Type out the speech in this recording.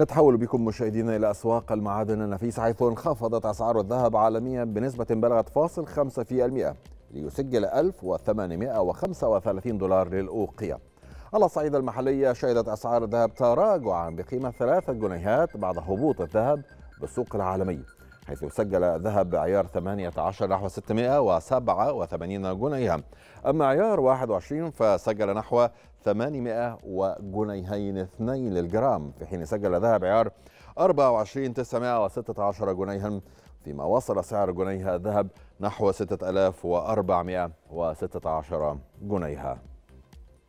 نتحول بكم مشاهدينا إلى أسواق المعادن النفيسة حيث انخفضت أسعار الذهب عالميا بنسبة بلغت فاصل 5% ليسجل 1835 دولار للأوقية على الصعيد المحلي شهدت أسعار الذهب تراجعا بقيمة ثلاثة جنيهات بعد هبوط الذهب بالسوق العالمي حيث سجل ذهب عيار 18 نحو 687 جنيها أما عيار 21 فسجل نحو 800 جنيهين 2 للجرام في حين سجل ذهب عيار 24 916 جنيها فيما وصل سعر جنيه الذهب نحو 6416 جنيها